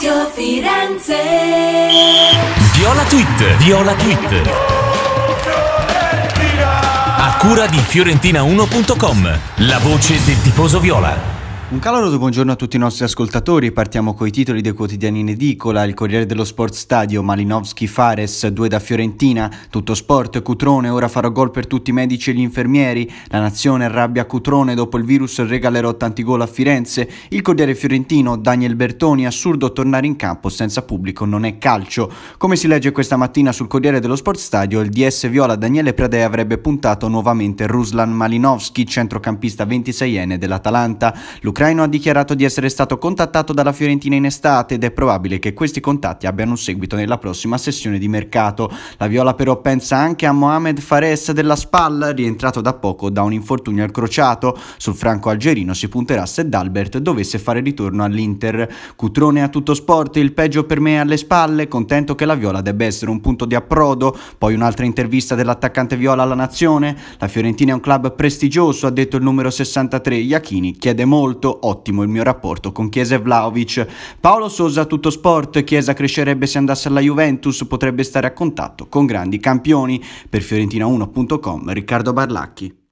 Radio Firenze. Viola Tweet. Viola Tweet. A cura di Fiorentina1.com. La voce del tifoso Viola. Un caloroso buongiorno a tutti i nostri ascoltatori, partiamo con i titoli dei quotidiani in edicola, il Corriere dello Sport Stadio, Malinowski Fares, due da Fiorentina, Tutto Sport, Cutrone, ora farò gol per tutti i medici e gli infermieri, La Nazione arrabbia Cutrone, dopo il virus regalerò tanti gol a Firenze, il Corriere Fiorentino, Daniel Bertoni, assurdo tornare in campo senza pubblico non è calcio. Come si legge questa mattina sul Corriere dello Sport Stadio, il DS Viola Daniele Prade avrebbe puntato nuovamente Ruslan Malinowski, centrocampista 26enne dell'Atalanta, Luca L'ucraino ha dichiarato di essere stato contattato dalla Fiorentina in estate ed è probabile che questi contatti abbiano un seguito nella prossima sessione di mercato. La Viola però pensa anche a Mohamed Fares della Spal, rientrato da poco da un infortunio al crociato. Sul franco algerino si punterà se D'Albert dovesse fare ritorno all'Inter. Cutrone a tutto sport, il peggio per me alle spalle, contento che la Viola debba essere un punto di approdo. Poi un'altra intervista dell'attaccante Viola alla Nazione. La Fiorentina è un club prestigioso, ha detto il numero 63. Iachini chiede molto stato ottimo il mio rapporto con Chiesa e Vlaovic. Paolo Sosa, tutto sport, Chiesa crescerebbe se andasse alla Juventus, potrebbe stare a contatto con grandi campioni. Per Fiorentina1.com, Riccardo Barlacchi.